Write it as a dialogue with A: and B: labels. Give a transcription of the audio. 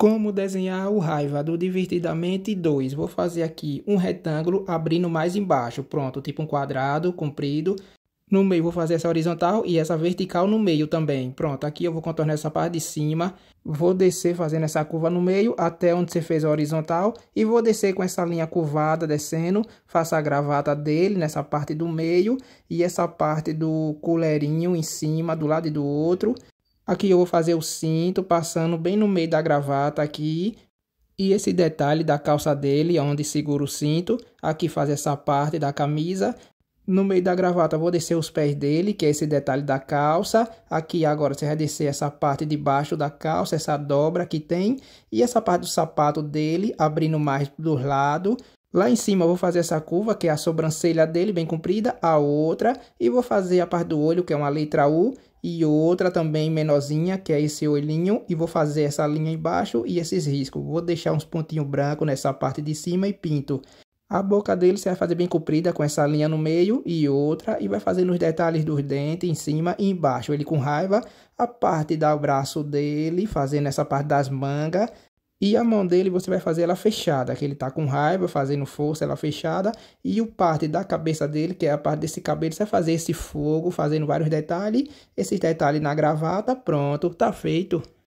A: Como desenhar o raiva do Divertidamente 2. Vou fazer aqui um retângulo abrindo mais embaixo. Pronto, tipo um quadrado comprido. No meio vou fazer essa horizontal e essa vertical no meio também. Pronto, aqui eu vou contornar essa parte de cima. Vou descer fazendo essa curva no meio até onde você fez a horizontal. E vou descer com essa linha curvada descendo. Faça a gravata dele nessa parte do meio. E essa parte do coleirinho em cima, do lado e do outro. Aqui eu vou fazer o cinto passando bem no meio da gravata aqui. E esse detalhe da calça dele, onde segura o cinto. Aqui faz essa parte da camisa. No meio da gravata vou descer os pés dele, que é esse detalhe da calça. Aqui agora você vai descer essa parte de baixo da calça, essa dobra que tem. E essa parte do sapato dele, abrindo mais do lado. Lá em cima eu vou fazer essa curva, que é a sobrancelha dele bem comprida, a outra. E vou fazer a parte do olho, que é uma letra U e outra também menorzinha, que é esse olhinho, e vou fazer essa linha embaixo e esses riscos. Vou deixar uns pontinhos brancos nessa parte de cima e pinto. A boca dele você vai fazer bem comprida com essa linha no meio e outra e vai fazer nos detalhes dos dentes em cima e embaixo. Ele com raiva, a parte do braço dele, fazendo essa parte das mangas, e a mão dele você vai fazer ela fechada, que ele tá com raiva, fazendo força, ela fechada. E o parte da cabeça dele, que é a parte desse cabelo, você vai fazer esse fogo, fazendo vários detalhes. Esses detalhes na gravata, pronto, tá feito.